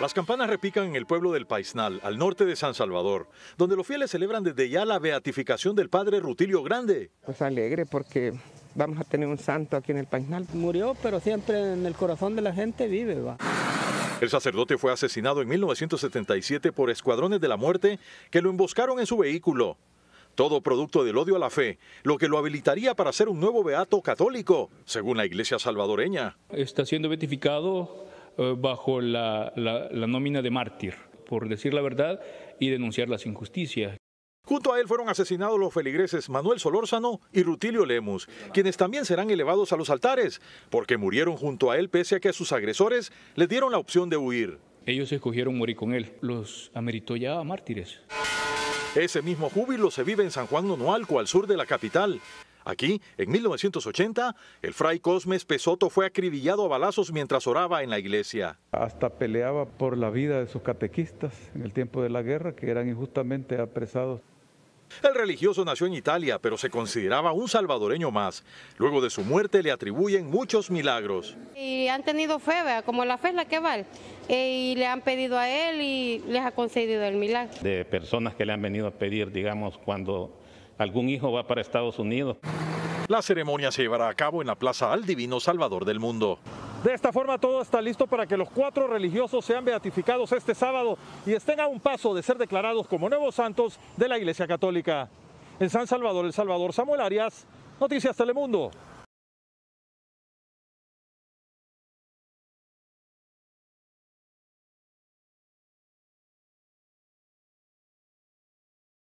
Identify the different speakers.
Speaker 1: Las campanas repican en el pueblo del Paisnal, al norte de San Salvador, donde los fieles celebran desde ya la beatificación del padre Rutilio Grande. Pues alegre porque vamos a tener un santo aquí en el Paisnal. Murió, pero siempre en el corazón de la gente vive. El sacerdote fue asesinado en 1977 por escuadrones de la muerte que lo emboscaron en su vehículo. Todo producto del odio a la fe, lo que lo habilitaría para ser un nuevo beato católico, según la iglesia salvadoreña. Está siendo beatificado eh, bajo la, nómina de mártir, por decir la verdad y denunciar las injusticias. Junto a él fueron asesinados los feligreses Manuel Solórzano y Rutilio Lemus, quienes también serán elevados a los altares, porque murieron junto a él pese a que a sus agresores les dieron la opción de huir. Ellos escogieron morir con él, los ameritó ya mártires. Ese mismo júbilo se vive en San Juan Nonualco, al sur de la capital. Aquí, en 1980, el fray Cosmes Pesoto fue acribillado a balazos mientras oraba en la iglesia. Hasta peleaba por la vida de sus catequistas en el tiempo de la guerra, que eran injustamente apresados. El religioso nació en Italia, pero se consideraba un salvadoreño más. Luego de su muerte le atribuyen muchos milagros. Y han tenido fe, como la fe es la que vale. Eh, y le han pedido a él y les ha concedido el milagro. De personas que le han venido a pedir, digamos, cuando algún hijo va para Estados Unidos. La ceremonia se llevará a cabo en la Plaza al Divino Salvador del Mundo. De esta forma todo está listo para que los cuatro religiosos sean beatificados este sábado y estén a un paso de ser declarados como nuevos santos de la Iglesia Católica. En San Salvador, El Salvador, Samuel Arias, Noticias Telemundo.